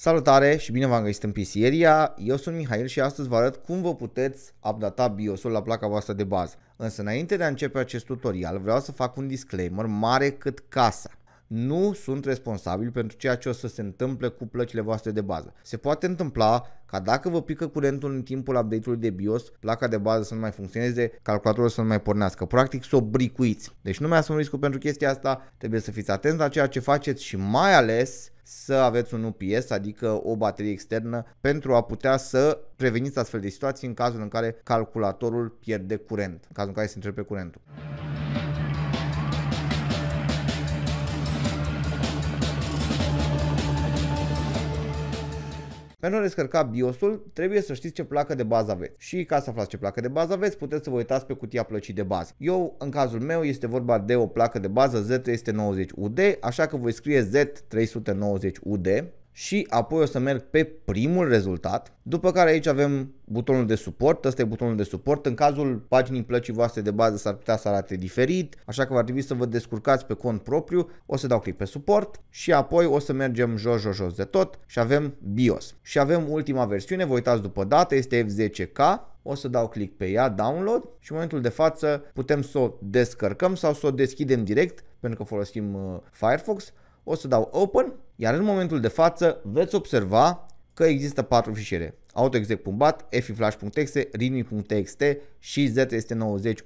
Salutare și bine v-am găsit în Pisieria, eu sunt Mihail și astăzi vă arăt cum vă puteți updata BIOS-ul la placa voastră de bază. Însă înainte de a începe acest tutorial vreau să fac un disclaimer mare cât casa. Nu sunt responsabil pentru ceea ce o să se întâmple cu plăcile voastre de bază. Se poate întâmpla ca dacă vă pică curentul în timpul update-ului de BIOS, placa de bază să nu mai funcționeze, calculatorul să nu mai pornească, practic să o bricuiți. Deci nu mai asum riscul pentru chestia asta, trebuie să fiți atenți la ceea ce faceți și mai ales să aveți un UPS, adică o baterie externă, pentru a putea să preveniți astfel de situații în cazul în care calculatorul pierde curent, în cazul în care se întrerupe curentul. Pentru a descărca BIOS-ul, trebuie să știți ce placă de bază aveți. Și ca să aflați ce placă de bază aveți, puteți să vă uitați pe cutia plăcii de bază. Eu, în cazul meu, este vorba de o placă de bază Z390UD, așa că voi scrie Z390UD și apoi o să merg pe primul rezultat, după care aici avem butonul de suport, ăsta e butonul de suport, în cazul paginii plăcii voastre de bază s-ar putea să arate diferit, așa că va trebui să vă descurcați pe cont propriu, o să dau click pe suport și apoi o să mergem jos, jos, jos de tot și avem BIOS. Și avem ultima versiune, vă uitați după dată, este F10K, o să dau click pe ea, download și în momentul de față putem să o descărcăm sau să o deschidem direct pentru că folosim uh, Firefox, o să dau open iar în momentul de față veți observa că există patru fișiere autoexec.bat, fiflash.exe, readme.txt și zst90ud.10k.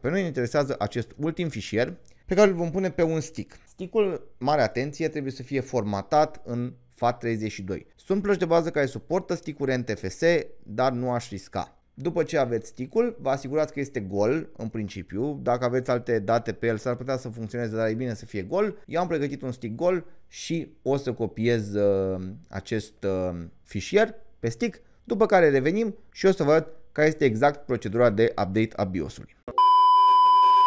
Pe noi ne interesează acest ultim fișier pe care îl vom pune pe un stick. Stickul, mare atenție, trebuie să fie formatat în FAT32. Sunt plăci de bază care suportă sticuri NTFS, dar nu aș risca. După ce aveți sticul, vă asigurați că este gol în principiu. Dacă aveți alte date pe el, s-ar putea să funcționeze, dar e bine să fie gol. Eu am pregătit un stick gol și o să copiez uh, acest uh, fișier pe stick, după care revenim și o să văd care este exact procedura de update a BIOS-ului.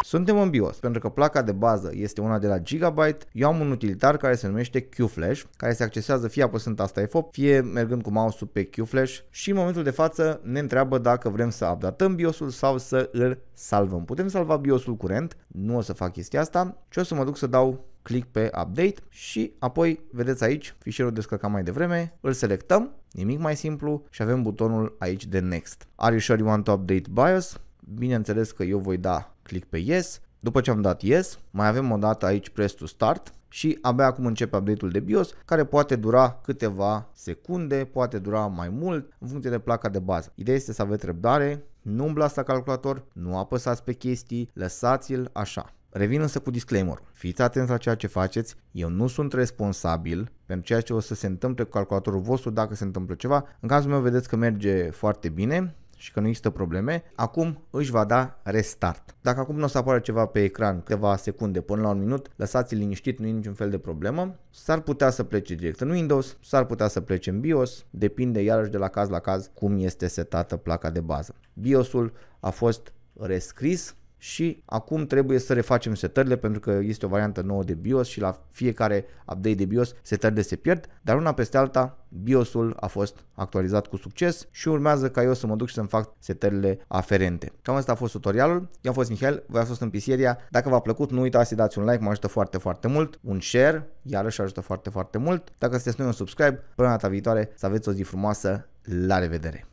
Suntem în BIOS, pentru că placa de bază este una de la Gigabyte, eu am un utilitar care se numește QFlash, care se accesează fie apăsând asta F8, fie mergând cu mouse-ul pe QFlash și în momentul de față ne întreabă dacă vrem să updatăm BIOS-ul sau să îl salvăm. Putem salva BIOS-ul curent, nu o să fac chestia asta, ci o să mă duc să dau click pe update și apoi vedeți aici fișierul descărcat mai devreme, îl selectăm, nimic mai simplu și avem butonul aici de next. Are you sure you want to update BIOS? Bineînțeles că eu voi da click pe Yes. După ce am dat Yes, mai avem o dată aici Press to Start și abia acum începe update-ul de BIOS care poate dura câteva secunde, poate dura mai mult în funcție de placa de bază. Ideea este să aveți răbdare, nu umblați la calculator, nu apăsați pe chestii, lăsați-l așa. Revin însă cu disclaimer. Fiți atenți la ceea ce faceți, eu nu sunt responsabil pentru ceea ce o să se întâmple cu calculatorul vostru dacă se întâmplă ceva. În cazul meu vedeți că merge foarte bine, și că nu există probleme, acum își va da restart. Dacă acum nu o să apară ceva pe ecran câteva secunde până la un minut, lăsați-l liniștit, nu e niciun fel de problemă. S-ar putea să plece direct în Windows, s-ar putea să plece în BIOS, depinde iarăși de la caz la caz cum este setată placa de bază. BIOS-ul a fost rescris și acum trebuie să refacem setările pentru că este o variantă nouă de BIOS și la fiecare update de BIOS setările se pierd, dar una peste alta BIOS-ul a fost actualizat cu succes și urmează ca eu să mă duc și să-mi fac setările aferente. Cam asta a fost tutorialul, eu am fost Mihail, voi a fost în Pisieria, dacă v-a plăcut nu uitați să dați un like, mă ajută foarte foarte mult, un share, iarăși ajută foarte foarte mult, dacă sunteți noi un subscribe, până data viitoare să aveți o zi frumoasă, la revedere!